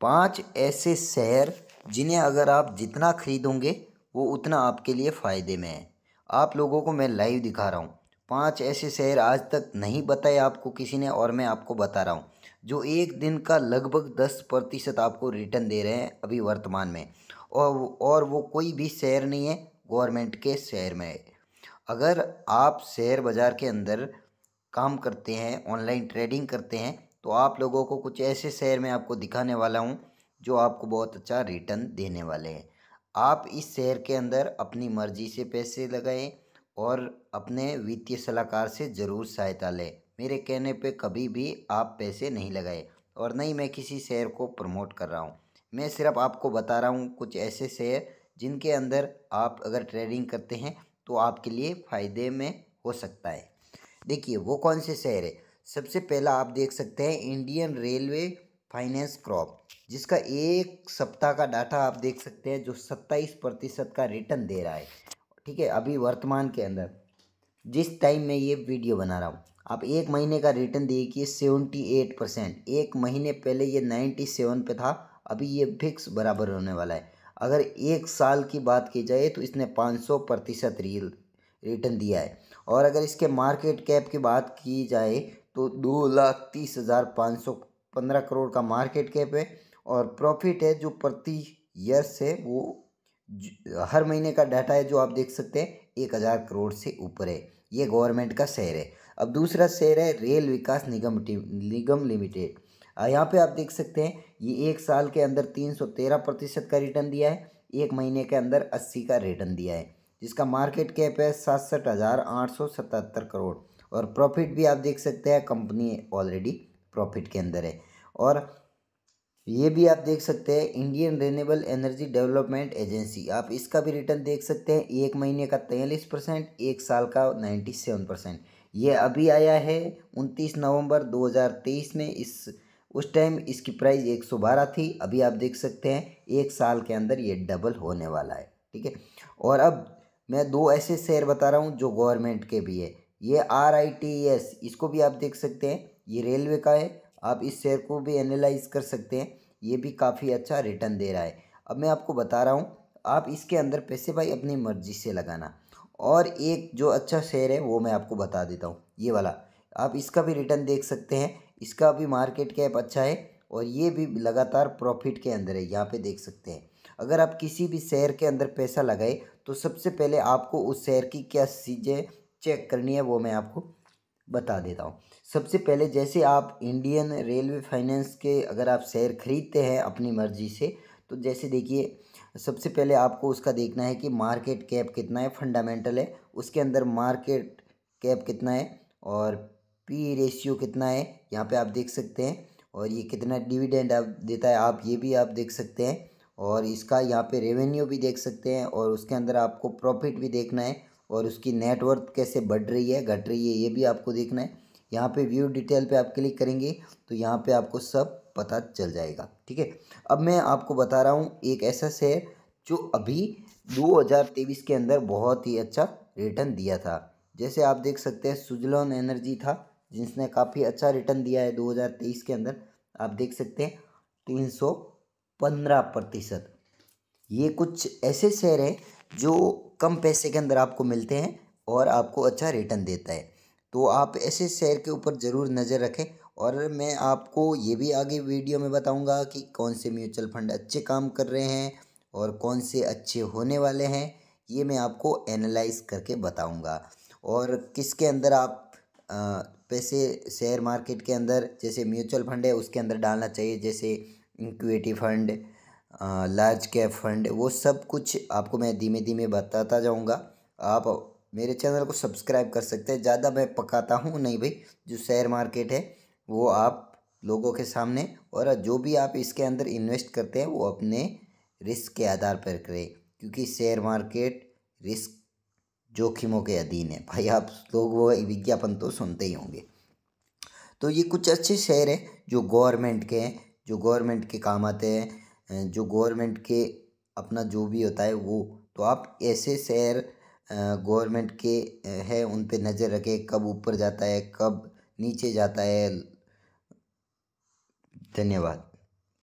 पांच ऐसे शहर जिन्हें अगर आप जितना खरीदोगे वो उतना आपके लिए फ़ायदे में है आप लोगों को मैं लाइव दिखा रहा हूँ पांच ऐसे शहर आज तक नहीं बताए आपको किसी ने और मैं आपको बता रहा हूँ जो एक दिन का लगभग दस प्रतिशत आपको रिटर्न दे रहे हैं अभी वर्तमान में और और वो कोई भी शहर नहीं है गवर्नमेंट के शहर में अगर आप शेयर बाज़ार के अंदर काम करते हैं ऑनलाइन ट्रेडिंग करते हैं तो आप लोगों को कुछ ऐसे शेयर मैं आपको दिखाने वाला हूँ जो आपको बहुत अच्छा रिटर्न देने वाले हैं आप इस शेयर के अंदर अपनी मर्जी से पैसे लगाएं और अपने वित्तीय सलाहकार से ज़रूर सहायता लें मेरे कहने पे कभी भी आप पैसे नहीं लगाए और नहीं मैं किसी शेयर को प्रमोट कर रहा हूँ मैं सिर्फ आपको बता रहा हूँ कुछ ऐसे शेयर जिनके अंदर आप अगर ट्रेडिंग करते हैं तो आपके लिए फ़ायदे में हो सकता है देखिए वो कौन से शेयर है सबसे पहला आप देख सकते हैं इंडियन रेलवे फाइनेंस क्रॉप जिसका एक सप्ताह का डाटा आप देख सकते हैं जो सत्ताईस प्रतिशत का रिटर्न दे रहा है ठीक है अभी वर्तमान के अंदर जिस टाइम में ये वीडियो बना रहा हूँ आप एक महीने का रिटर्न देखिए सेवेंटी एट परसेंट एक महीने पहले ये नाइन्टी सेवन पर था अभी ये फिक्स बराबर होने वाला है अगर एक साल की बात की जाए तो इसने पाँच सौ प्रतिशत रियल रिटर्न दिया है और अगर इसके मार्केट कैप की बात की जाए तो दो लाख तीस हज़ार पाँच सौ पंद्रह करोड़ का मार्केट कैप है और प्रॉफिट है जो प्रति ईयर्स है वो हर महीने का डाटा है जो आप देख सकते हैं एक हज़ार करोड़ से ऊपर है ये गवर्नमेंट का शहर है अब दूसरा शहर है रेल विकास निगम निगम लिमिटेड यहाँ पे आप देख सकते हैं ये एक साल के अंदर तीन सौ तेरह प्रतिशत का रिटर्न दिया है एक महीने के अंदर अस्सी का रिटर्न दिया है जिसका मार्केट कैप है सासठ हज़ार आठ सौ सतहत्तर करोड़ और प्रॉफिट भी आप देख सकते हैं कंपनी ऑलरेडी प्रॉफिट के अंदर है और ये भी आप देख सकते हैं Indian renewable energy development agency आप इसका भी रिटर्न देख सकते हैं एक महीने का तैंतालीस परसेंट एक साल का नाइन्टी सेवन परसेंट ये अभी आया है उनतीस नवंबर तेईस में इस उस टाइम इसकी प्राइस एक सौ बारह थी अभी आप देख सकते हैं एक साल के अंदर ये डबल होने वाला है ठीक है और अब मैं दो ऐसे शेयर बता रहा हूँ जो गवर्नमेंट के भी है ये आर आई टी एस इसको भी आप देख सकते हैं ये रेलवे का है आप इस शेयर को भी एनालाइज कर सकते हैं ये भी काफ़ी अच्छा रिटर्न दे रहा है अब मैं आपको बता रहा हूँ आप इसके अंदर पैसे भाई अपनी मर्जी से लगाना और एक जो अच्छा शेयर है वो मैं आपको बता देता हूँ ये वाला आप इसका भी रिटर्न देख सकते हैं इसका भी मार्केट कैप अच्छा है और ये भी लगातार प्रॉफिट के अंदर है यहाँ पे देख सकते हैं अगर आप किसी भी शेयर के अंदर पैसा लगाए तो सबसे पहले आपको उस शेयर की क्या चीज़ें चेक करनी है वो मैं आपको बता देता हूँ सबसे पहले जैसे आप इंडियन रेलवे फाइनेंस के अगर आप शेयर ख़रीदते हैं अपनी मर्ज़ी से तो जैसे देखिए सबसे पहले आपको उसका देखना है कि मार्केट कैप कितना है फंडामेंटल है उसके अंदर मार्केट कैप कितना है और पी रेशियो कितना है यहाँ पे आप देख सकते हैं और ये कितना डिविडेंड आप देता है आप ये भी आप देख सकते हैं और इसका यहाँ पे रेवेन्यू भी देख सकते हैं और उसके अंदर आपको प्रॉफिट भी देखना है और उसकी नेटवर्थ कैसे बढ़ रही है घट रही है ये भी आपको देखना है यहाँ पे व्यू डिटेल पे आप क्लिक करेंगे तो यहाँ पे आपको सब पता चल जाएगा ठीक है अब मैं आपको बता रहा हूँ एक ऐसा शेयर जो अभी 2023 के अंदर बहुत ही अच्छा रिटर्न दिया था जैसे आप देख सकते हैं सुजलॉन एनर्जी था जिसने काफ़ी अच्छा रिटर्न दिया है तेईस के अंदर आप देख सकते हैं तीन सौ पंद्रह प्रतिशत ये कुछ ऐसे शेयर हैं जो कम पैसे के अंदर आपको मिलते हैं और आपको अच्छा रिटर्न देता है तो आप ऐसे शेयर के ऊपर ज़रूर नज़र रखें और मैं आपको ये भी आगे वीडियो में बताऊंगा कि कौन से म्यूचुअल फंड अच्छे काम कर रहे हैं और कौन से अच्छे होने वाले हैं ये मैं आपको एनालाइज करके बताऊंगा और किसके अंदर आप पैसे शेयर मार्केट के अंदर जैसे म्यूचुअल फंड है उसके अंदर डालना चाहिए जैसे equity fund large cap fund वो सब कुछ आपको मैं धीमे धीमे बताता जाऊँगा आप मेरे चैनल को सब्सक्राइब कर सकते हैं ज़्यादा मैं पकाता हूँ नहीं भाई जो शेयर मार्केट है वो आप लोगों के सामने और जो भी आप इसके अंदर इन्वेस्ट करते हैं वो अपने रिस्क के आधार पर करें क्योंकि शेयर मार्केट रिस्क जोखिमों के अधीन है भाई आप लोग वो विज्ञापन तो सुनते ही होंगे तो ये कुछ अच्छे शेयर हैं जो गवर्नमेंट के हैं जो गवर्नमेंट के काम आते हैं जो गवर्नमेंट के अपना जो भी होता है वो तो आप ऐसे शहर गवर्नमेंट के है उन पे नज़र रखें कब ऊपर जाता है कब नीचे जाता है धन्यवाद